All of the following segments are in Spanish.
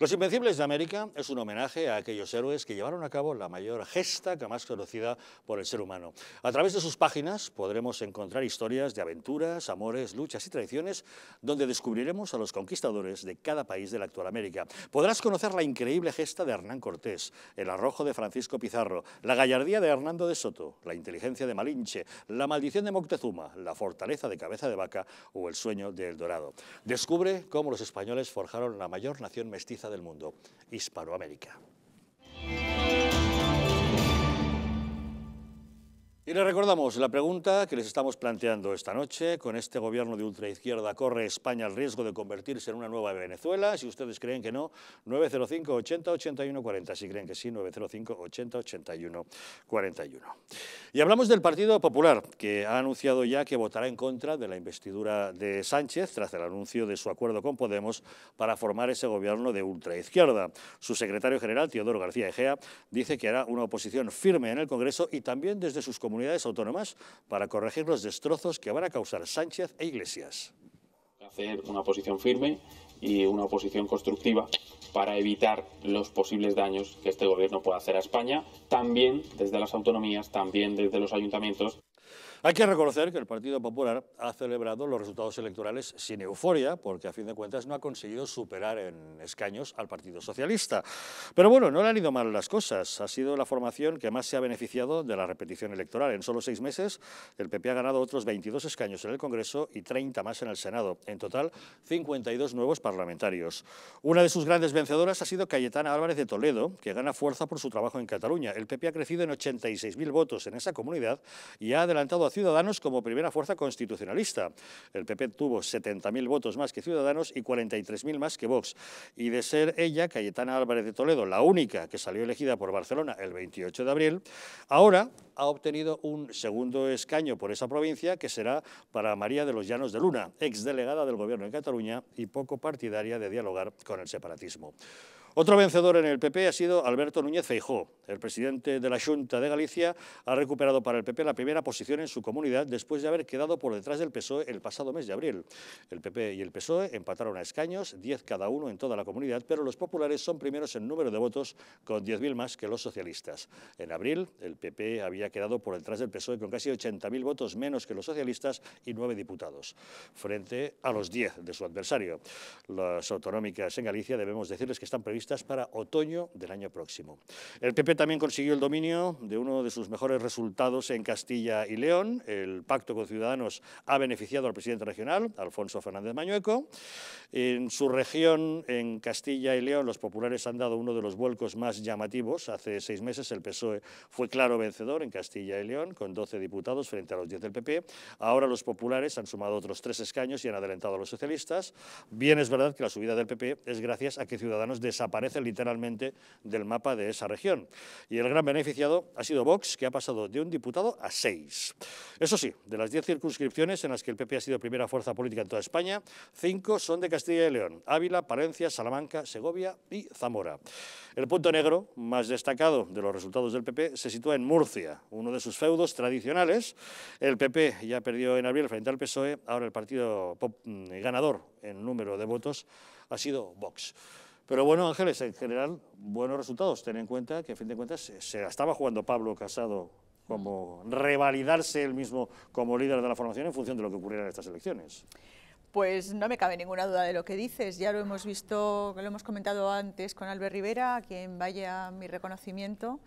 Los Invencibles de América es un homenaje a aquellos héroes que llevaron a cabo la mayor gesta jamás conocida por el ser humano. A través de sus páginas podremos encontrar historias de aventuras, amores, luchas y traiciones, donde descubriremos a los conquistadores de cada país de la actual América. Podrás conocer la increíble gesta de Hernán Cortés, el arrojo de Francisco Pizarro, la gallardía de Hernando de Soto, la inteligencia de Malinche, la maldición de Moctezuma, la fortaleza de Cabeza de Vaca o el sueño de El Dorado. Descubre cómo los españoles forjaron la mayor nación mestiza del mundo, Hispanoamérica. Y les recordamos la pregunta que les estamos planteando esta noche. Con este gobierno de ultraizquierda, ¿corre España el riesgo de convertirse en una nueva Venezuela? Si ustedes creen que no, 905 80 81 40. Si creen que sí, 905 80 81 41. Y hablamos del Partido Popular, que ha anunciado ya que votará en contra de la investidura de Sánchez tras el anuncio de su acuerdo con Podemos para formar ese gobierno de ultraizquierda. Su secretario general, Teodoro García Egea, dice que hará una oposición firme en el Congreso y también desde sus comunidades unidades autónomas para corregir los destrozos que van a causar Sánchez e Iglesias. Hacer una posición firme y una oposición constructiva para evitar los posibles daños que este gobierno pueda hacer a España, también desde las autonomías, también desde los ayuntamientos. Hay que reconocer que el Partido Popular ha celebrado los resultados electorales sin euforia, porque a fin de cuentas no ha conseguido superar en escaños al Partido Socialista. Pero bueno, no le han ido mal las cosas. Ha sido la formación que más se ha beneficiado de la repetición electoral. En solo seis meses, el PP ha ganado otros 22 escaños en el Congreso y 30 más en el Senado. En total, 52 nuevos parlamentarios. Una de sus grandes vencedoras ha sido Cayetana Álvarez de Toledo, que gana fuerza por su trabajo en Cataluña. El PP ha crecido en 86.000 votos en esa comunidad y ha adelantado Ciudadanos como primera fuerza constitucionalista. El PP tuvo 70.000 votos más que Ciudadanos y 43.000 más que Vox. Y de ser ella, Cayetana Álvarez de Toledo, la única que salió elegida por Barcelona el 28 de abril, ahora ha obtenido un segundo escaño por esa provincia que será para María de los Llanos de Luna, exdelegada del Gobierno en Cataluña y poco partidaria de dialogar con el separatismo. Otro vencedor en el PP ha sido Alberto Núñez Feijóo. El presidente de la Junta de Galicia ha recuperado para el PP la primera posición en su comunidad después de haber quedado por detrás del PSOE el pasado mes de abril. El PP y el PSOE empataron a escaños, 10 cada uno en toda la comunidad, pero los populares son primeros en número de votos con 10.000 más que los socialistas. En abril, el PP había quedado por detrás del PSOE con casi 80.000 votos menos que los socialistas y 9 diputados, frente a los 10 de su adversario. Las autonómicas en Galicia debemos decirles que están previstas para otoño del año próximo. El PP también consiguió el dominio de uno de sus mejores resultados en Castilla y León. El pacto con Ciudadanos ha beneficiado al presidente regional, Alfonso Fernández Mañueco. En su región, en Castilla y León, los populares han dado uno de los vuelcos más llamativos. Hace seis meses el PSOE fue claro vencedor en Castilla y León, con 12 diputados frente a los 10 del PP. Ahora los populares han sumado otros tres escaños y han adelantado a los socialistas. Bien es verdad que la subida del PP es gracias a que Ciudadanos desapareció aparece literalmente del mapa de esa región. Y el gran beneficiado ha sido Vox, que ha pasado de un diputado a seis. Eso sí, de las diez circunscripciones en las que el PP ha sido primera fuerza política en toda España, cinco son de Castilla y León, Ávila, Palencia, Salamanca, Segovia y Zamora. El punto negro más destacado de los resultados del PP se sitúa en Murcia, uno de sus feudos tradicionales. El PP ya perdió en abril frente al PSOE, ahora el partido mm, ganador en número de votos ha sido Vox. Pero bueno, Ángeles, en general, buenos resultados. Ten en cuenta que, a fin de cuentas, se, estaba jugando Pablo Casado como revalidarse él mismo como líder de la formación en función de lo que ocurriera en estas elecciones. Pues no me cabe ninguna duda de lo que dices, ya lo hemos visto, lo hemos comentado antes con Albert Rivera, a quien vaya mi reconocimiento,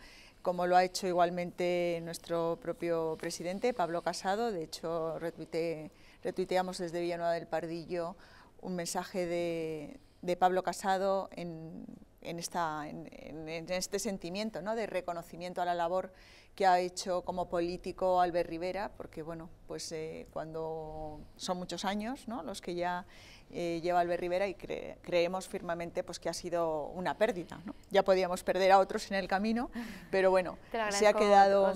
como lo ha hecho igualmente nuestro propio presidente, Pablo Casado, de hecho retuiteamos desde Villanueva del Pardillo un mensaje de, de Pablo Casado en, esta, en, este sentimiento ¿no? de reconocimiento a la labor que ha hecho como político Albert Rivera, porque bueno, pues eh, cuando son muchos años ¿no? los que ya eh, lleva Albert Rivera y creemos firmemente pues, que ha sido una pérdida. ¿no? Ya podíamos perder a otros en el camino, pero bueno, se ha quedado,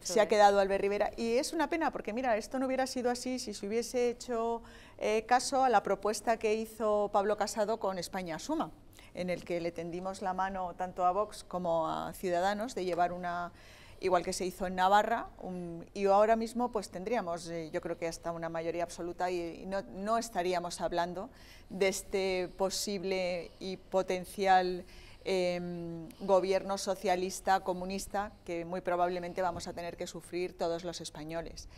se ha eh. quedado Albert Rivera y es una pena porque mira, esto no hubiera sido así si se hubiese hecho eh, caso a la propuesta que hizo Pablo Casado con España Suma, en el que le tendimos la mano tanto a Vox como a Ciudadanos de llevar una igual que se hizo en Navarra, y ahora mismo pues tendríamos, eh, yo creo que hasta una mayoría absoluta y, no, estaríamos hablando de este posible y potencial em, gobierno socialista comunista que muy probablemente vamos a tener que sufrir todos los españoles.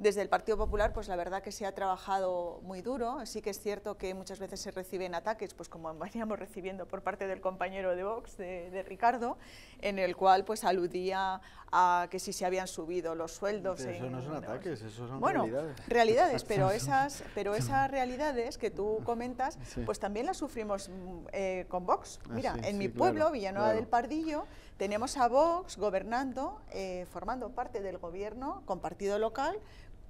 Desde el Partido Popular, pues la verdad que se ha trabajado muy duro, sí que es cierto que muchas veces se reciben ataques, pues como veníamos recibiendo por parte del compañero de Vox, de, Ricardo, en el cual pues aludía a que si se habían subido los sueldos... eso no son ataques, eso son bueno, realidades. pero, esas, pero esas realidades que tú comentas, pues también las sufrimos eh, con Vox. Ah, Mira, en mi pueblo, Villanueva del Pardillo, tenemos a Vox gobernando, eh, formando parte del gobierno con partido local,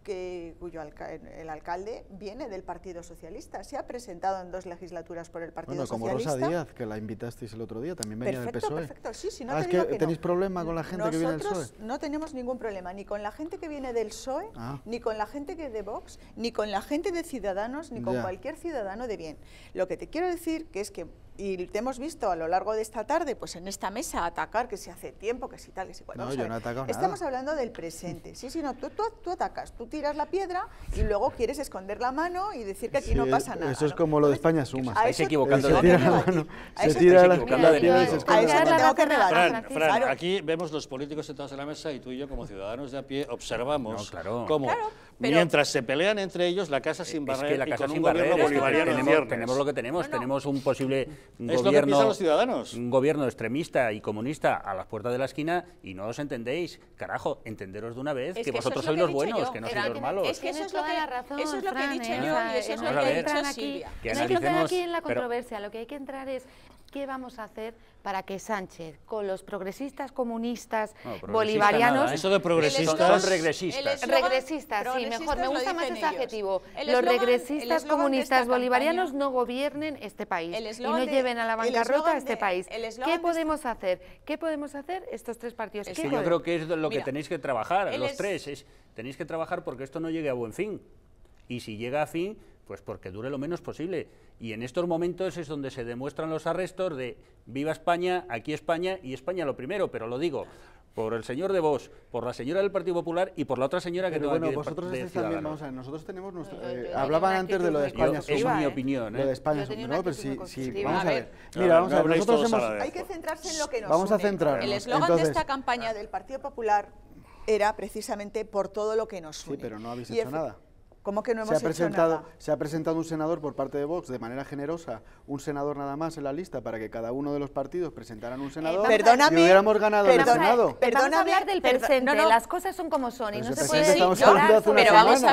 que, cuyo el alcalde viene del Partido Socialista. Se ha presentado en dos legislaturas por el Partido Socialista. Bueno, como Rosa Díaz, que la invitasteis el otro día, también venía del PSOE. Perfecto, sí, sí, no ah, tenéis problema con la gente que viene del PSOE. no tenemos ningún problema, ni con la gente que viene del PSOE, ah. ni con la gente que de Vox, ni con la gente de Ciudadanos, ni con cualquier ciudadano de bien. Lo que te quiero decir que es que y te hemos visto a lo largo de esta tarde, pues en esta mesa, atacar que si hace tiempo, que si tal, que si cual. No, yo no he atacado Estamos hablando del presente. Sí, sí, no, tú, tú, atacas, tú tiras la piedra y luego quieres esconder la mano y decir que aquí no pasa nada. Eso es como lo de España Suma. Estáis equivocando. Se tira la mano, se tira la piedra y se A eso te tengo que rebatir. Fran, aquí vemos los políticos sentados en la mesa y tú y yo como ciudadanos de a pie observamos cómo mientras se pelean entre ellos la casa sin barrer y con un gobierno bolivariano tenemos lo que tenemos, tenemos un posible un es gobierno, los ciudadanos. Un gobierno extremista y comunista a las puertas de la esquina y no os entendéis. Carajo, entenderos de una vez que, vosotros sois los buenos, que no sois los malos. Es que eso es lo que, razón, eso es lo que he dicho ¿eh? yo y eso es lo que dicho Silvia. No hay que entrar aquí en la controversia, lo que hay que entrar es qué vamos a hacer para que Sánchez, con los progresistas comunistas bolivarianos... Eso de progresistas... Son, regresistas. Regresistas, sí, mejor, me gusta más ese adjetivo. los regresistas comunistas bolivarianos no gobiernen este país y no lleven a la bancarrota a este país. ¿Qué este podemos hacer? ¿Qué podemos hacer estos tres partidos? yo creo que es lo que tenéis que trabajar, los tres, tenéis que trabajar porque esto no llegue a buen fin. Y si llega a fin, pues porque dure lo menos posible. Y en estos momentos es donde se demuestran los arrestos de viva España, aquí España y España lo primero, pero lo digo, por el señor de Vos, por la señora del Partido Popular y por la otra señora que bueno, vosotros de, también, vamos a nosotros tenemos nuestro, eh, hablaban antes de lo de España Es mi opinión, ¿eh? Lo de ¿eh? España ¿no? Pero sí, vamos a ver. Mira, vamos a ver, nosotros hemos, Hay que centrarse en lo que nos Vamos a centrar. El eslogan de esta campaña del Partido Popular era precisamente por todo lo que nos une. Sí, pero no habéis hecho nada que no hemos se ha presentado, Se ha presentado un senador por parte de Vox de manera generosa, un senador nada más en la lista para que cada uno de los partidos presentaran un eh, senador. Y hubiéramos ganado el Senado. Perdóname. A hablar del presente. Las cosas son como son y pues no se puede decir. Pero vamos a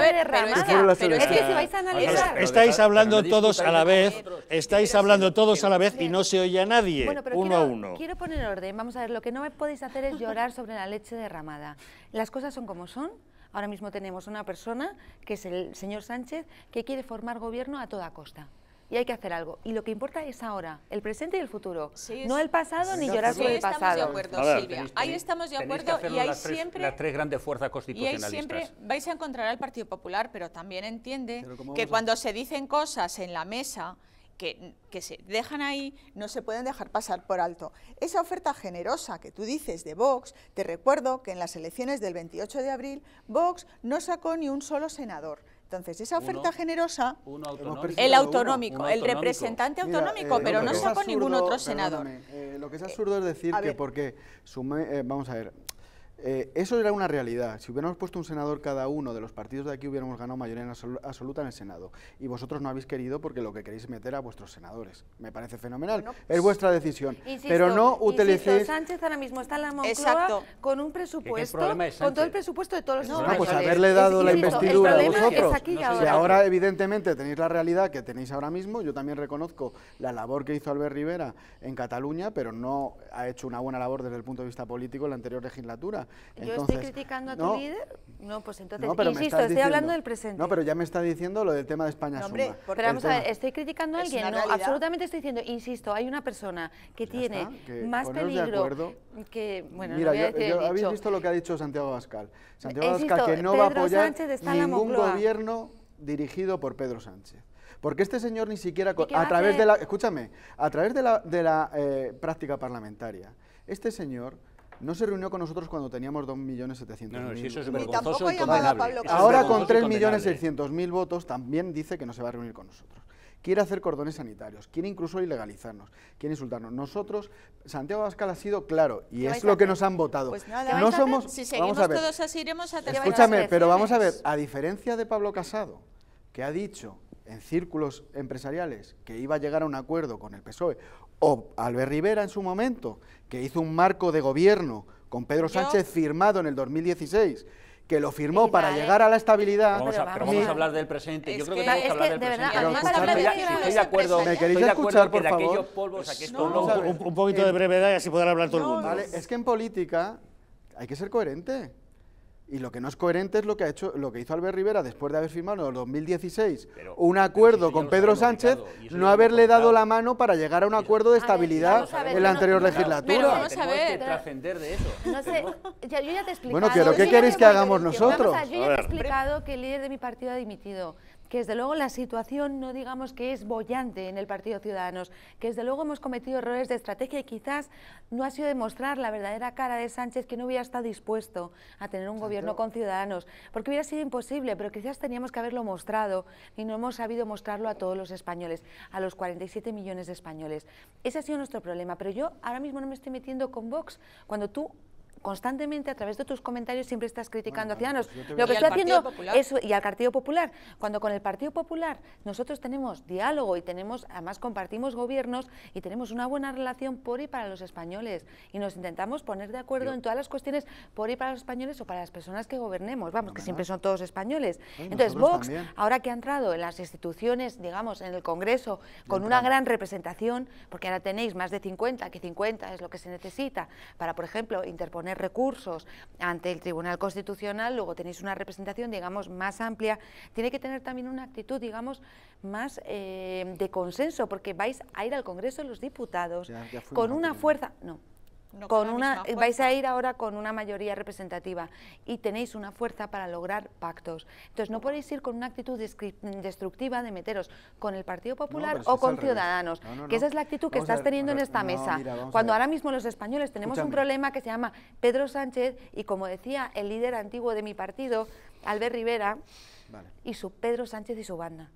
pero es, vais a analizar. Estáis hablando todos a la vez, estáis hablando todos a la vez y no se oye a nadie. uno a uno. Quiero poner orden. Vamos a ver, lo que no me podéis hacer es llorar sobre la leche derramada. Las cosas son como son. Ahora mismo tenemos una persona, que es el señor Sánchez, que quiere formar gobierno a toda costa y hay que hacer algo. Y lo que importa es ahora, el presente y el futuro. no el pasado ni llorar sobre el pasado. Estamos de acuerdo, Silvia. ahí estamos de acuerdo y hay siempre las tres grandes fuerzas constitucionalistas. Y siempre vais a encontrar al Partido Popular, pero también entiende que cuando se dicen cosas en la mesa que, se dejan ahí, no se pueden dejar pasar por alto. Esa oferta generosa que tú dices de Vox, te recuerdo que en las elecciones del 28 de abril, Vox no sacó ni un solo senador. Entonces, esa oferta generosa, el autonómico, el representante autonómico, eh, pero no sacó ningún otro senador. Eh, lo que es absurdo es decir que porque, sume, eh, vamos a ver, eh, eso era una realidad. Si hubiéramos puesto un senador cada uno de los partidos de aquí, hubiéramos ganado mayoría absoluta en el Senado. Y vosotros no habéis querido porque lo que queréis meter a vuestros senadores. Me parece fenomenal. es pues, vuestra decisión. pero no utilicéis... Sánchez ahora mismo está en la Moncloa con un presupuesto, con todo el presupuesto de todos los... No, no pues haberle dado la investidura Aquí y ahora. ahora evidentemente tenéis la realidad que tenéis ahora mismo, yo también reconozco la labor que hizo Albert Rivera en Cataluña, pero no ha hecho una buena labor desde el punto de vista político en la anterior legislatura ¿Yo estoy criticando a tu líder? No, pues entonces, insisto, estoy hablando del presente. No, pero ya me está diciendo lo del tema de España Pero vamos a ver, ¿estoy criticando a alguien? No, absolutamente estoy diciendo, insisto, hay una persona que tiene más peligro que... Bueno, Mira, habéis visto lo que ha dicho Santiago Abascal. Santiago Abascal que no va a apoyar ningún gobierno dirigido por Pedro Sánchez. Porque este señor ni siquiera, a través de la, escúchame, a través de la, eh, práctica parlamentaria, este señor no se reunió con nosotros cuando teníamos 2.700.000. No, no, si con es Ahora con 3.600.000 votos también dice que no se va a reunir con nosotros. Quiere hacer cordones sanitarios, quiere incluso ilegalizarnos, quiere insultarnos. Nosotros, Santiago Abascal ha sido claro y pues es lo que nos han votado. Pues no somos, si seguimos todos así iremos a Escúchame, pero vamos a ver, a diferencia de Pablo Casado, que ha dicho en círculos empresariales que iba a llegar a un acuerdo con el PSOE o Albert Rivera en su momento, que hizo un marco de gobierno con Pedro Sánchez firmado en el 2016 que lo firmó para llegar a la estabilidad. Vamos a, pero vamos, a, hablar del presente. Yo creo que, tenemos que hablar del presente. además, estoy, de, estoy de acuerdo. ¿Me queréis escuchar, por favor? un, poquito de eh, brevedad y así podrá hablar todo el mundo. es que en política hay que ser coherente. Y lo que no es coherente es lo que ha hecho, lo que hizo Albert Rivera después de haber firmado en el 2016 un acuerdo con Pedro Sánchez, no haberle dado la mano para llegar a un acuerdo de estabilidad en la anterior legislatura. Pero vamos a ver. trascender de eso. No sé, yo ya te he Bueno, pero ¿qué queréis que hagamos nosotros? yo ya te he explicado que el líder de mi partido ha dimitido que desde luego la situación no digamos que es bollante en el Partido Ciudadanos, que desde luego hemos cometido errores de estrategia y quizás no ha sido demostrar la verdadera cara de Sánchez que no hubiera estado dispuesto a tener un gobierno con Ciudadanos, porque hubiera sido imposible, pero quizás teníamos que haberlo mostrado y no hemos sabido mostrarlo a todos los españoles, a los 47 millones de españoles. Ese ha sido nuestro problema, pero yo ahora mismo no me estoy metiendo con Vox, cuando tú constantemente a través de tus comentarios siempre estás criticando a Ciudadanos. Lo que está haciendo es y al Partido Popular, cuando con el Partido Popular nosotros tenemos diálogo y tenemos además compartimos gobiernos y tenemos una buena relación por y para los españoles y nos intentamos poner de acuerdo en todas las cuestiones por y para los españoles o para las personas que gobernemos, vamos, que siempre son todos españoles. Entonces, Vox ahora que ha entrado en las instituciones, digamos, en el Congreso con una gran representación, porque ahora tenéis más de 50, que 50 es lo que se necesita para, por ejemplo, interponer tener recursos ante el Tribunal Constitucional, luego tenéis una representación, digamos, más amplia. Tiene que tener también una actitud, digamos, más eh, de consenso, porque vais a ir al Congreso de los Diputados con una fuerza... No, con una vais a ir ahora con una mayoría representativa y tenéis una fuerza para lograr pactos. Entonces no podéis ir con una actitud destructiva de meteros con el Partido Popular o con Ciudadanos, que esa es la actitud que estás teniendo en esta mesa. cuando ahora mismo los españoles tenemos un problema que se llama Pedro Sánchez y como decía el líder antiguo de mi partido, Albert Rivera, y su Pedro Sánchez y su banda.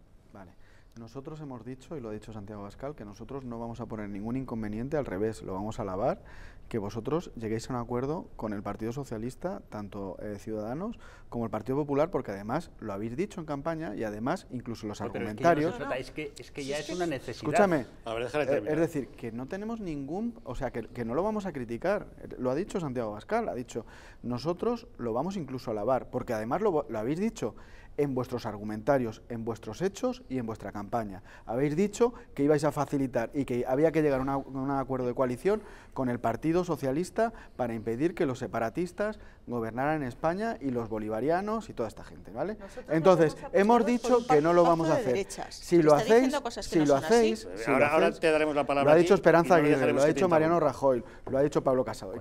Nosotros hemos dicho, y lo ha dicho Santiago Pascal, que nosotros no vamos a poner ningún inconveniente, al revés, lo vamos a alabar, que vosotros lleguéis a un acuerdo con el Partido Socialista, tanto eh, Ciudadanos como el Partido Popular, porque además lo habéis dicho en campaña y además incluso los argumentarios... Es que, Es, que, ya es una necesidad. Escúchame, eh, es decir, que no tenemos ningún... O sea, que, que no lo vamos a criticar, lo ha dicho Santiago Pascal, ha dicho, nosotros lo vamos incluso a alabar, porque además lo, lo habéis dicho, en vuestros argumentarios, en vuestros hechos y en vuestra campaña. Habéis dicho que ibais a facilitar y que había que llegar a, un acuerdo de coalición con el Partido Socialista para impedir que los separatistas gobernaran en España y los bolivarianos y toda esta gente, ¿vale? Entonces, hemos dicho que no lo vamos a hacer. Si lo hacéis, si lo hacéis, ahora, te daremos la palabra. Lo ha dicho Esperanza Aguirre, lo ha dicho Mariano Rajoy, lo ha dicho Pablo Casado.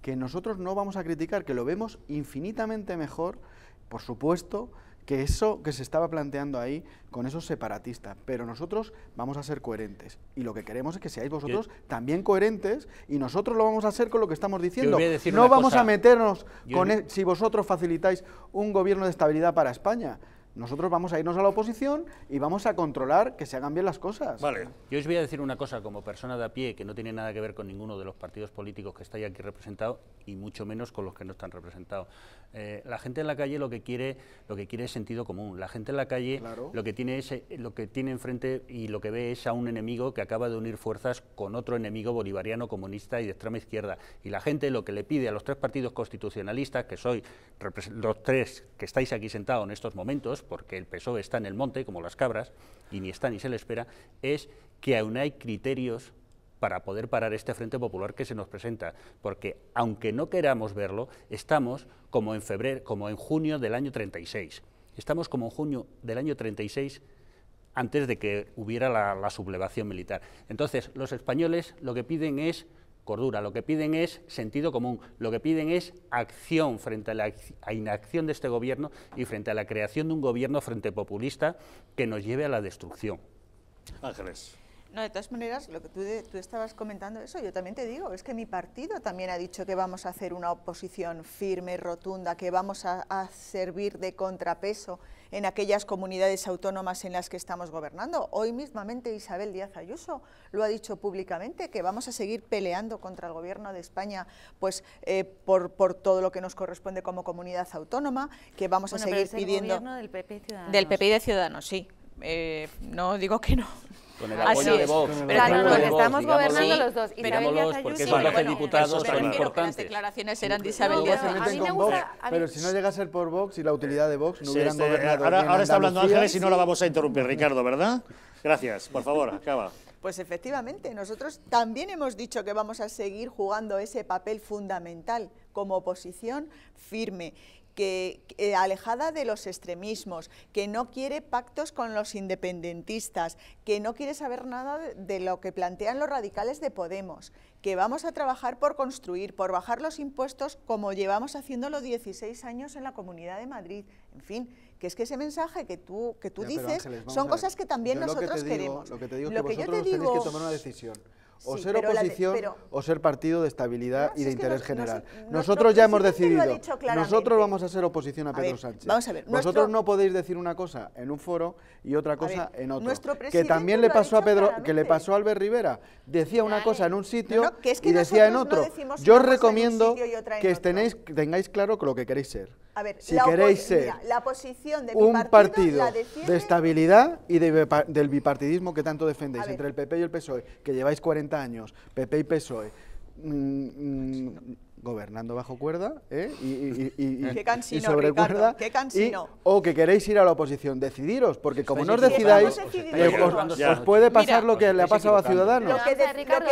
Que nosotros no vamos a criticar, que lo vemos infinitamente mejor por supuesto que eso que se estaba planteando ahí con esos separatistas, pero nosotros vamos a ser coherentes y lo que queremos es que seáis vosotros también coherentes y nosotros lo vamos a hacer con lo que estamos diciendo. No vamos a meternos con e- si vosotros facilitáis un gobierno de estabilidad para España. Nosotros vamos a irnos a la oposición y vamos a controlar que se hagan bien las cosas. Vale. Yo os voy a decir una cosa como persona de a pie que no tiene nada que ver con ninguno de los partidos políticos que estáis aquí representados y mucho menos con los que no están representados. Eh, la gente en la calle lo que quiere, lo que quiere es sentido común. La gente en la calle lo que tiene es eh, lo que tiene enfrente y lo que ve es a un enemigo que acaba de unir fuerzas con otro enemigo bolivariano comunista y de extrema izquierda. Y la gente lo que le pide a los tres partidos constitucionalistas, que soy los tres que estáis aquí sentados en estos momentos, porque el PSOE está en el monte, como las cabras, y ni está ni se le espera, es que aún hay criterios para poder parar este Frente Popular que se nos presenta, porque aunque no queramos verlo, estamos como en febrero, como en junio del año 36. Estamos como en junio del año 36 antes de que hubiera la, la sublevación militar. Entonces, los españoles lo que piden es cordura, lo que piden es sentido común, lo que piden es acción frente a la inacción de este gobierno y frente a la creación de un gobierno frente populista que nos lleve a la destrucción. Ángeles. No, de todas maneras, lo que tú, estabas comentando eso, yo también te digo, es que mi partido también ha dicho que vamos a hacer una oposición firme, rotunda, que vamos a, servir de contrapeso en aquellas comunidades autónomas en las que estamos gobernando. Hoy mismamente Isabel Díaz Ayuso lo ha dicho públicamente, que vamos a seguir peleando contra el gobierno de España pues, eh, por, todo lo que nos corresponde como comunidad autónoma, que vamos a seguir pidiendo... Gobierno del PP y de Ciudadanos, sí. Eh, no digo que no, con el apoyo Así de Vox. Pero estamos gobernando los dos. Isabel Díaz porque diputados tan importantes. Las declaraciones eran de Isabel Díaz Pero si no llega a ser por Vox y la utilidad de Vox, no hubieran gobernado. Ahora está hablando Ángeles y no la vamos a interrumpir, Ricardo, ¿verdad? Gracias, por favor, acaba. Pues efectivamente, nosotros también hemos dicho que vamos a seguir jugando ese papel fundamental como oposición firme que, eh, alejada de los extremismos, que no quiere pactos con los independentistas, que no quiere saber nada de, lo que plantean los radicales de Podemos, que vamos a trabajar por construir, por bajar los impuestos como llevamos haciéndolo 16 años en la Comunidad de Madrid. En fin, que es que ese mensaje que tú, que tú dices son cosas que también nosotros queremos. Lo que, te digo que, yo te digo, tenéis que tomar una decisión o ser oposición o ser partido de estabilidad y de interés general. nosotros ya hemos decidido, nosotros vamos a ser oposición a, Pedro Sánchez. Vamos Vosotros no podéis decir una cosa en un foro y otra cosa en otro. Que también le pasó a Pedro, que le pasó a Albert Rivera. Decía una cosa en un sitio y decía en otro. Yo os recomiendo que tengáis claro lo que queréis ser a ver, si queréis ser posición de un partido, de estabilidad y del bipartidismo que tanto defendéis entre el PP y el PSOE, que lleváis 40 años, PP y PSOE, mm, mm, gobernando bajo cuerda y, sobre cuerda. o que queréis ir a la oposición, decidiros, porque como no os decidáis, os, eh, puede pasar lo que le ha pasado a Ciudadanos. Lo que,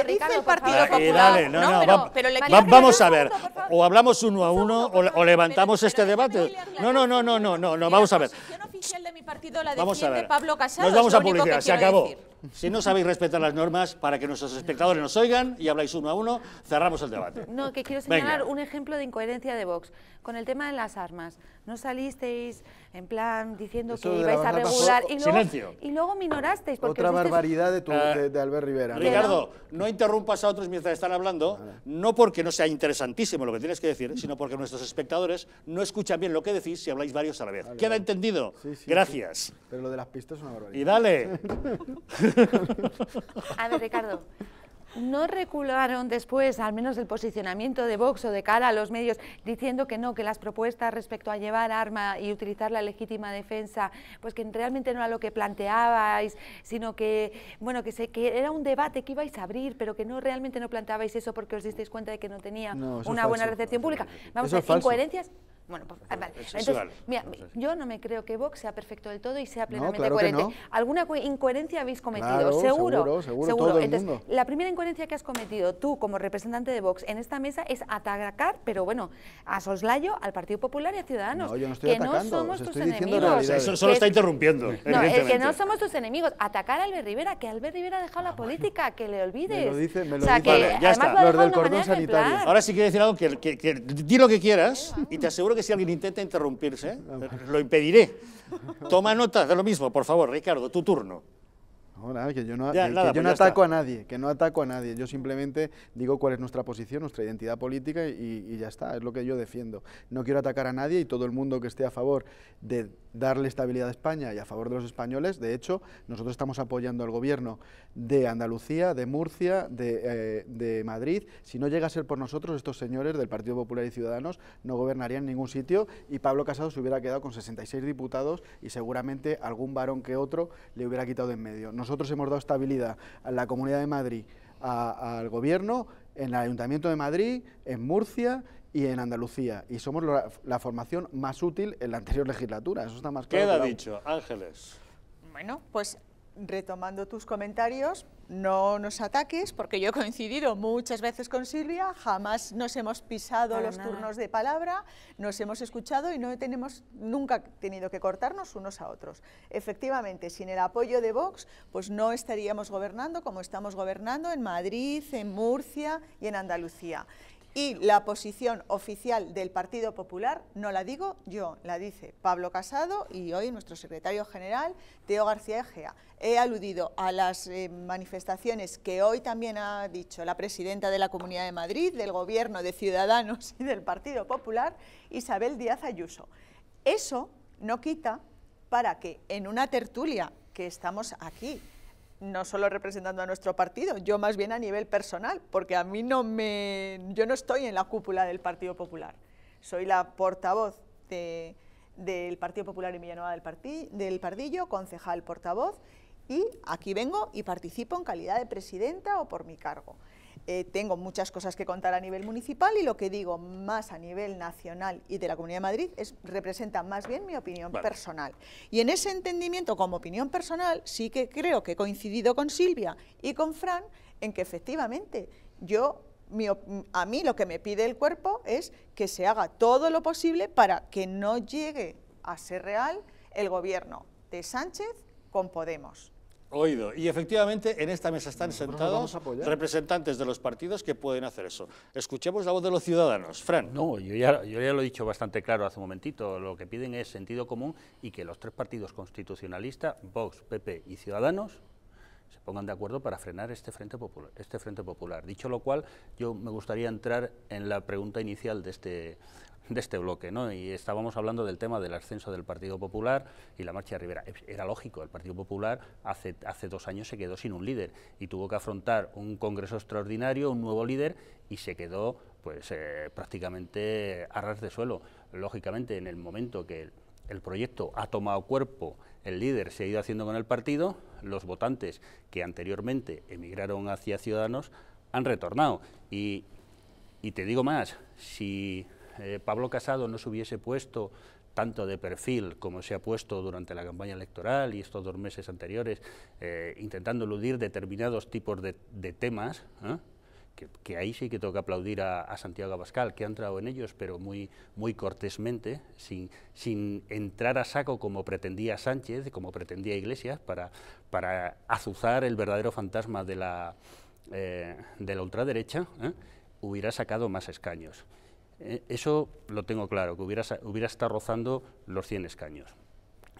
dice el Partido Popular. vamos a ver, o hablamos uno a uno o, levantamos este debate. No, no, no, no, no, no, vamos a ver. La oficial de mi partido la defiende Pablo Casado. Nos vamos a publicar se acabó. Si no sabéis respetar las normas para que nuestros espectadores nos oigan y habláis uno a uno, cerramos el debate. No, que quiero señalar un ejemplo de incoherencia de Vox. Con el tema de las armas, no salisteis en plan diciendo que ibais a regular y luego, y luego minorasteis. Porque Otra barbaridad ah, de, de, Albert Rivera. Ricardo, no interrumpas a otros mientras están hablando, ah, no porque no sea interesantísimo lo que tienes que decir, sino porque nuestros espectadores no escuchan bien lo que decís si habláis varios a la vez. ¿Queda entendido? Gracias. Pero lo de las pistas es una barbaridad. Y dale. A ver, Ricardo, ¿No recularon después, al menos el posicionamiento de Vox o de cara a los medios, diciendo que no, que las propuestas respecto a llevar arma y utilizar la legítima defensa, pues que realmente no era lo que planteabais, sino que, bueno, que, que era un debate que ibais a abrir, pero que no realmente no planteabais eso porque os disteis cuenta de que no tenía una buena recepción pública? Vamos a decir, incoherencias bueno, pues, ah, vale. Entonces, yo no me creo que Vox sea perfecto del todo y sea plenamente coherente. Alguna incoherencia habéis cometido, seguro. Seguro, La primera incoherencia que has cometido tú como representante de Vox en esta mesa es atacar, pero bueno, a soslayo, al Partido Popular y a Ciudadanos. que no somos tus enemigos. solo está interrumpiendo. No, que no somos tus enemigos. Atacar a Albert Rivera, que Albert Rivera ha dejado la ah, política, que le olvides. ya está. del cordón sanitario. Ahora sí quiero decir algo, que, que, di lo que quieras y te aseguro que si alguien intenta interrumpirse, lo impediré. Toma nota de lo mismo, por favor, Ricardo, tu turno. No, que yo no, pues ataco a nadie, que no ataco a nadie. Yo simplemente digo cuál es nuestra posición, nuestra identidad política y, ya está, es lo que yo defiendo. No quiero atacar a nadie y todo el mundo que esté a favor de darle estabilidad a España y a favor de los españoles. De hecho, nosotros estamos apoyando al gobierno de Andalucía, de Murcia, eh, de, Madrid. Si no llega a ser por nosotros, estos señores del Partido Popular y Ciudadanos no gobernarían en ningún sitio y Pablo Casado se hubiera quedado con 66 diputados y seguramente algún varón que otro le hubiera quitado en medio. Nosotros hemos dado estabilidad a la Comunidad de Madrid, al gobierno, en el Ayuntamiento de Madrid, en Murcia y en Andalucía. Y somos la, formación más útil en la anterior legislatura. Eso está más claro. Queda dicho, Ángeles. Bueno, pues retomando tus comentarios, no nos ataques, porque yo he coincidido muchas veces con Silvia, jamás nos hemos pisado los turnos de palabra, nos hemos escuchado y no tenemos nunca tenido que cortarnos unos a otros. Efectivamente, sin el apoyo de Vox, pues no estaríamos gobernando como estamos gobernando en Madrid, en Murcia y en Andalucía. Y la posición oficial del Partido Popular no la digo yo, la dice Pablo Casado y hoy nuestro secretario general, Teo García Egea. He aludido a las eh, manifestaciones que hoy también ha dicho la presidenta de la Comunidad de Madrid, del Gobierno de Ciudadanos y del Partido Popular, Isabel Díaz Ayuso. Eso no quita para que en una tertulia que estamos aquí no solo representando a nuestro partido, yo más bien a nivel personal, porque a mí no me, yo no estoy en la cúpula del Partido Popular, soy la portavoz del Partido Popular en Villanueva del, del Pardillo, concejal portavoz, y aquí vengo y participo en calidad de presidenta o por mi cargo. Eh, tengo muchas cosas que contar a nivel municipal y lo que digo más a nivel nacional y de la Comunidad de Madrid es, representa más bien mi opinión personal. Y en ese entendimiento, como opinión personal, sí que creo que he coincidido con Silvia y con Fran en que efectivamente yo a mí lo que me pide el cuerpo es que se haga todo lo posible para que no llegue a ser real el gobierno de Sánchez con Podemos. Oído. Y efectivamente en esta mesa están sentados representantes de los partidos que pueden hacer eso. Escuchemos la voz de los ciudadanos. Fran. No, yo ya, lo he dicho bastante claro hace un momentito. Lo que piden es sentido común y que los tres partidos constitucionalistas, Vox, PP y Ciudadanos, se pongan de acuerdo para frenar este frente, popular, este frente popular. Dicho lo cual, yo me gustaría entrar en la pregunta inicial de este de este bloque, ¿no? Y estábamos hablando del tema del ascenso del Partido Popular y la marcha de Rivera. Era lógico, el Partido Popular hace, hace dos años se quedó sin un líder y tuvo que afrontar un congreso extraordinario, un nuevo líder y se quedó pues eh, prácticamente a ras de suelo. Lógicamente, en el momento que el, el proyecto ha tomado cuerpo, el líder se ha ido haciendo con el partido, los votantes que anteriormente emigraron hacia Ciudadanos han retornado. Y, y te digo más, si eh, Pablo Casado no se hubiese puesto tanto de perfil como se ha puesto durante la campaña electoral y estos dos meses anteriores, eh, intentando eludir determinados tipos de, temas, ¿eh? que, ahí sí que toca aplaudir a, Santiago Abascal, que ha entrado en ellos, pero muy, muy cortésmente, sin, entrar a saco como pretendía Sánchez, como pretendía Iglesias, para, para azuzar el verdadero fantasma de la, de la ultraderecha, hubiera sacado más escaños. Eh, eso lo tengo claro, que hubiera, hubiera estado rozando los 100 escaños.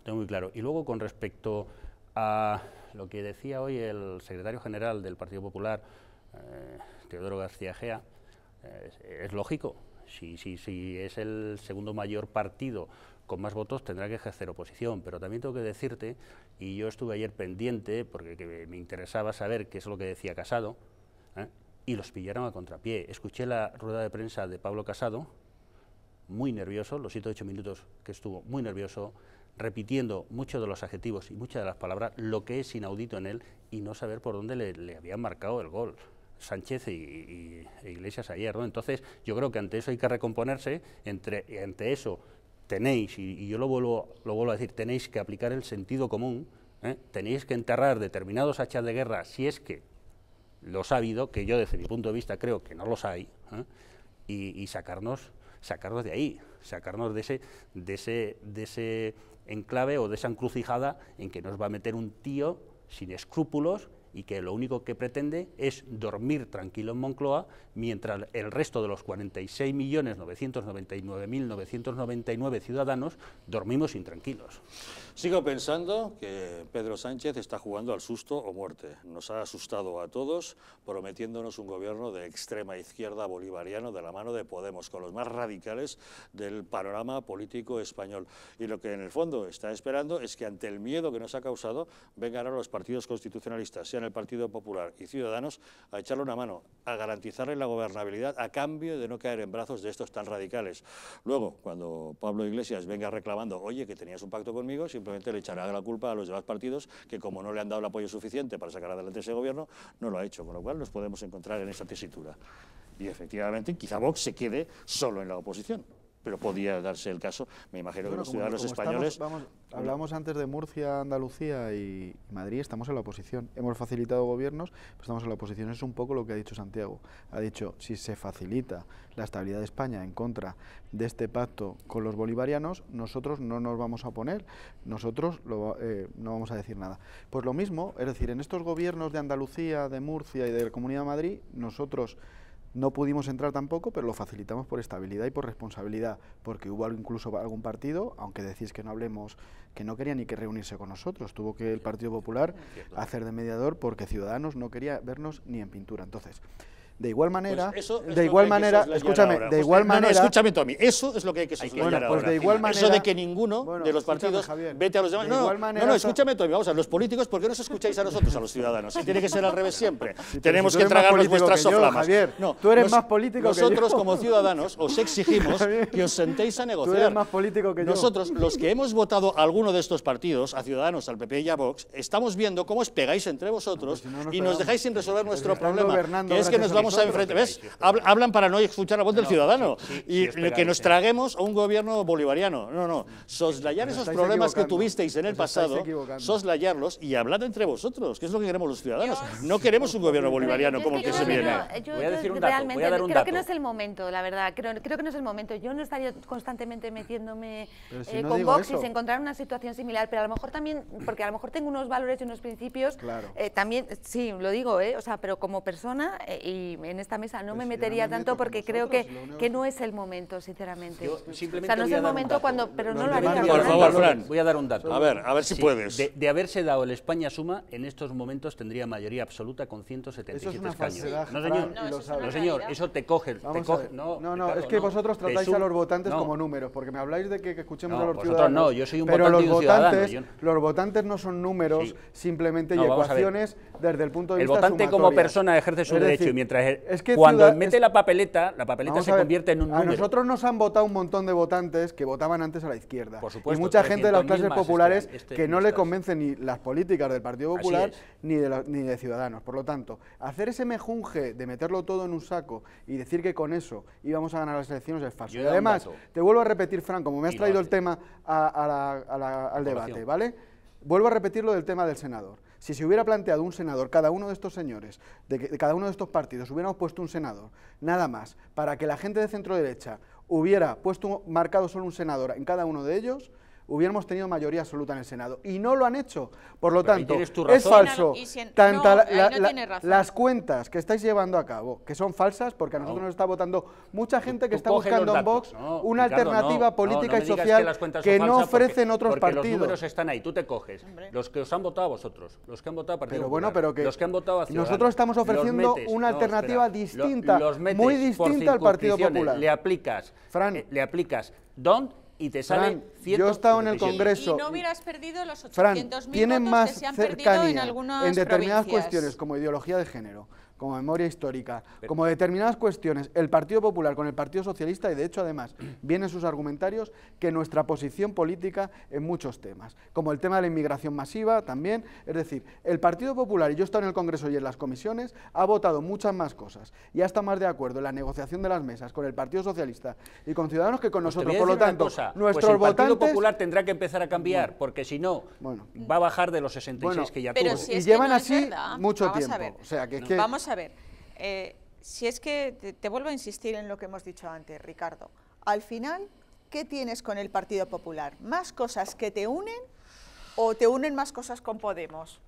tengo muy claro. Y luego, con respecto a lo que decía hoy el secretario general del Partido Popular, eh, Teodoro García Gea, eh, es, lógico. Si, si es el segundo mayor partido con más votos tendrá que ejercer oposición. Pero también tengo que decirte, y yo estuve ayer pendiente, porque me interesaba saber qué es lo que decía Casado, y los pillaron a contrapié. Escuché la rueda de prensa de Pablo Casado, muy nervioso, los 7 ocho minutos que estuvo muy nervioso, repitiendo muchos de los adjetivos y muchas de las palabras, lo que es inaudito en él y no saber por dónde le, habían marcado el gol. Sánchez y, e Iglesias ayer, ¿no? Entonces, yo creo que ante eso hay que recomponerse, entre, ante eso tenéis, y, yo lo vuelvo, lo vuelvo a decir, tenéis que aplicar el sentido común, ¿eh? tenéis que enterrar determinados hachas de guerra si es que los ha habido, que yo desde mi punto de vista creo que no los hay, ¿eh? y, sacarnos, sacarnos de ahí, sacarnos de ese, de, ese, de ese enclave o de esa encrucijada en que nos va a meter un tío sin escrúpulos y que lo único que pretende es dormir tranquilo en Moncloa, mientras el resto de los 46.999.999 ciudadanos dormimos intranquilos. Sigo pensando que Pedro Sánchez está jugando al susto o muerte. Nos ha asustado a todos prometiéndonos un gobierno de extrema izquierda bolivariano de la mano de Podemos, con los más radicales del panorama político español. Y lo que en el fondo está esperando es que ante el miedo que nos ha causado vengan ahora los partidos constitucionalistas, el Partido Popular y Ciudadanos a echarle una mano, a garantizarle la gobernabilidad a cambio de no caer en brazos de estos tan radicales. Luego, cuando Pablo Iglesias venga reclamando, oye, que tenías un pacto conmigo, simplemente le echará la culpa a los demás partidos que como no le han dado el apoyo suficiente para sacar adelante ese gobierno, no lo ha hecho, con lo cual nos podemos encontrar en esa tesitura. Y efectivamente, quizá Vox se quede solo en la oposición pero podía darse el caso. Me imagino que los ciudadanos españoles... Hablábamos hablamos antes de Murcia, Andalucía y Madrid, estamos en la oposición. Hemos facilitado gobiernos, estamos en la oposición. Es un poco lo que ha dicho Santiago. Ha dicho, si se facilita la estabilidad de España en contra de este pacto con los bolivarianos, nosotros no nos vamos a oponer, nosotros eh, no vamos a decir nada. Pues lo mismo, es decir, en estos gobiernos de Andalucía, de Murcia y de la Comunidad de Madrid, nosotros... No pudimos entrar tampoco, pero lo facilitamos por estabilidad y por responsabilidad, porque hubo incluso algún partido, aunque decís que no hablemos, que no quería ni que reunirse con nosotros. Tuvo que el Partido Popular hacer de mediador porque Ciudadanos no quería vernos ni en pintura. Entonces, de igual pues manera, de igual manera, escúchame, de igual manera, escúchame Tommy, eso es lo que hay que soslayar pues De igual manera, eso de que ninguno de los partidos vete a los demás, no, no, escúchame Tommy, vamos a los políticos, ¿por qué no os escucháis a nosotros, a los ciudadanos? tiene que ser al revés siempre. Tenemos que tragarnos vuestras soflamas. Javier, no, tú eres más político que Nosotros como ciudadanos os exigimos que os sentéis a negociar. Tú eres más político que yo. Nosotros, los que hemos votado a alguno de estos partidos, a Ciudadanos, al PP y a Vox, estamos viendo cómo os pegáis entre vosotros y nos dejáis sin resolver nuestro problema, es que nos vamos a ¿Ves? Hablan para no escuchar la voz del ciudadano y que nos traguemos a un gobierno bolivariano. No, no. Soslayar esos problemas que tuvisteis en el pasado, soslayarlos y hablar entre vosotros, que es lo que queremos los ciudadanos. no queremos un gobierno bolivariano como el que, se viene. voy a decir un dato, creo que no es el momento, la verdad. Creo, que no es el momento. Yo no estaría constantemente metiéndome eh, con Vox y se encontrar una situación similar, pero a lo mejor también, porque a lo mejor tengo unos valores y unos principios. Eh, también, sí, lo digo, eh, o sea, pero como persona y en esta mesa, no pues me metería tanto porque creo que, que no es el momento, sinceramente. o sea, no es el momento cuando, pero no, lo haría. Por favor, Fran, voy a dar un dato. A ver, a ver si puedes. De, haberse dado el España Suma, en estos momentos tendría mayoría absoluta con 177 escaños. No, señor, no, eso, señor eso te coge. no, no, es que vosotros tratáis a los votantes como números, porque me habláis de que, escuchemos a los ciudadanos. No, yo soy un pero los votantes, los votantes no son números, simplemente ecuaciones desde el punto de vista El votante como persona ejerce su derecho y mientras cuando mete la papeleta, la papeleta se convierte en un número. A nosotros nos han votado un montón de votantes que votaban antes a la izquierda. Por supuesto, y mucha gente de las clases populares este, este, que no le convence ni las políticas del Partido Popular ni de, ni de Ciudadanos. Por lo tanto, hacer ese mejunje de meterlo todo en un saco y decir que con eso íbamos a ganar las elecciones es falso. Y además, te vuelvo a repetir, Franco, como me has traído el tema al debate, ¿vale? Vuelvo a repetir lo del tema del senador. Si se hubiera planteado un senador, cada uno de estos señores, de, cada uno de estos partidos, hubiéramos puesto un senador, nada más, para que la gente de centro derecha hubiera puesto marcado solo un senador en cada uno de ellos, hubiéramos tenido mayoría absoluta en el Senado. Y no lo han hecho. Por lo tanto, es falso. Las cuentas que estáis llevando a cabo, que son falsas, porque a nosotros nos está votando mucha gente que está buscando en Vox una alternativa política y social que, no ofrecen otros partidos. Los números están ahí, tú te coges. Los que os han votado a vosotros, los que han votado a Partido pero bueno, pero que los que han votado a Nosotros estamos ofreciendo una alternativa distinta, muy distinta al Partido Popular. Le aplicas, Fran, eh, le aplicas don y te salen Fran, 100, Yo he estado en el Congreso. Y, y no hubieras perdido los 800.000 votos que se han perdido en algunas en determinadas provincias. cuestiones como ideología de género, como memoria histórica, como determinadas cuestiones, el Partido Popular con el Partido Socialista, y de hecho además vienen sus argumentarios, que nuestra posición política en muchos temas, como el tema de la inmigración masiva también, es decir, el Partido Popular, y yo he en el Congreso y en las comisiones, ha votado muchas más cosas, y ha estado más de acuerdo en la negociación de las mesas con el Partido Socialista y con Ciudadanos que con pues nosotros, por lo tanto, nuestro nuestros Partido Popular tendrá que empezar a cambiar, porque si no, va a bajar de los 66 que ya tuvo. y llevan así mucho tiempo. O sea, que, es que vamos a ver, eh, si es que te, vuelvo a insistir en lo que hemos dicho antes, Ricardo, al final, ¿qué tienes con el Partido Popular? ¿Más cosas que te unen o te unen más cosas con Podemos?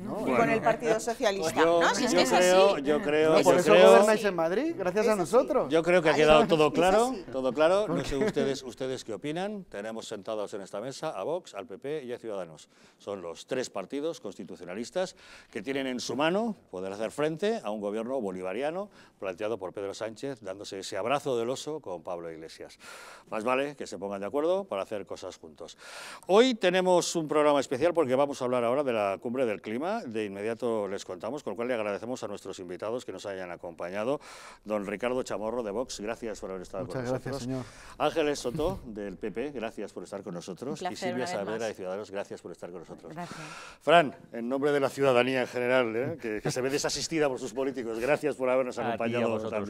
Y con el Partido Socialista. Yo, creo, por eso en Madrid, gracias a nosotros. Yo creo que ha quedado todo claro, todo claro. No sé ustedes, ustedes qué opinan. Tenemos sentados en esta mesa a Vox, al PP y a Ciudadanos. Son los tres partidos constitucionalistas que tienen en su mano poder hacer frente a un gobierno bolivariano planteado por Pedro Sánchez, dándose ese abrazo del oso con Pablo Iglesias. Más vale que se pongan de acuerdo para hacer cosas juntos. Hoy tenemos un programa especial porque vamos a hablar ahora de la cumbre del clima de inmediato les contamos, con lo cual le agradecemos a nuestros invitados que nos hayan acompañado. Don Ricardo Chamorro de Vox, gracias por haber estado Muchas con gracias, nosotros. Señor. Ángeles Soto del PP, gracias por estar con nosotros. y Silvia Saavedra de Ciudadanos, gracias por estar con nosotros. Fran, en nombre de la ciudadanía en general, ¿eh? que, se ve desasistida por sus políticos, gracias por habernos acompañado le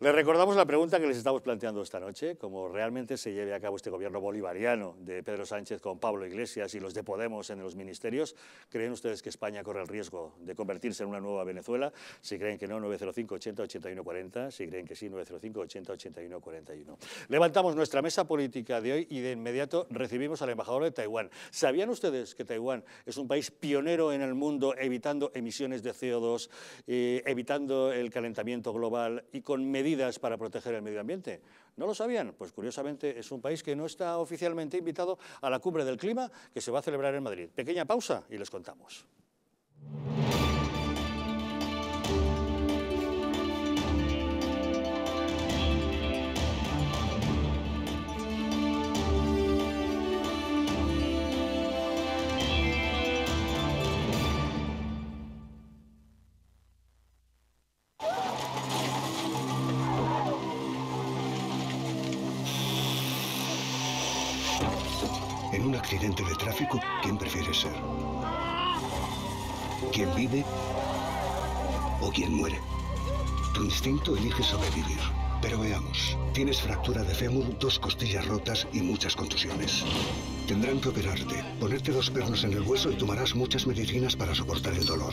Les recordamos la pregunta que les estamos planteando esta noche, como realmente se lleve a cabo este gobierno bolivariano de Pedro Sánchez con Pablo Iglesias y los de Podemos en los ministerios, ¿creen ustedes que que España corre el riesgo de convertirse en una nueva Venezuela. Si creen que no, 905 80 81 Si creen que sí, 905 80 81 41. Levantamos nuestra mesa política de hoy y de inmediato recibimos al embajador de Taiwán. ¿Sabían ustedes que Taiwán es un país pionero en el mundo evitando emisiones de CO2, eh, evitando el calentamiento global y con medidas para proteger el medio ambiente? ¿No lo sabían? Pues curiosamente es un país que no está oficialmente invitado a la cumbre del clima que se va a celebrar en Madrid. Pequeña pausa y les contamos. un accidente de tráfico, ¿quién prefiere ser? ¿Quién vive o quién muere? Tu instinto elige sobrevivir. Pero veamos, tienes fractura de fémur, dos costillas rotas y muchas contusiones. Tendrán que operarte, ponerte los pernos en el hueso y tomarás muchas medicinas para soportar el dolor.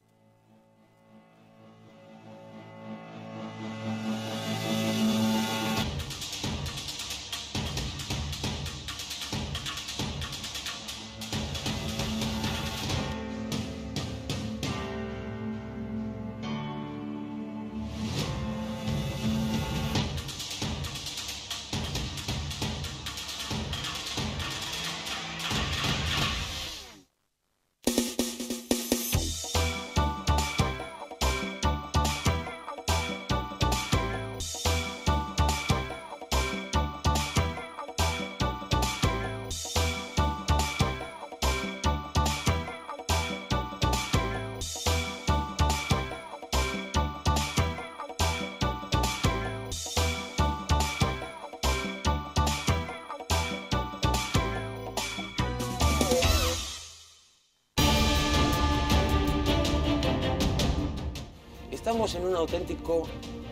¿Estamos en un auténtico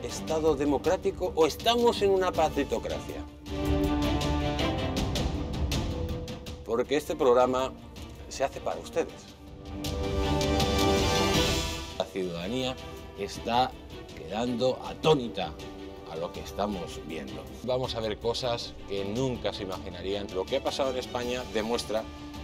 Estado democrático o estamos en una patitocracia? Porque este programa se hace para ustedes. La ciudadanía está quedando atónita a lo que estamos viendo. Vamos a ver cosas que nunca se imaginarían. Lo que ha pasado en España demuestra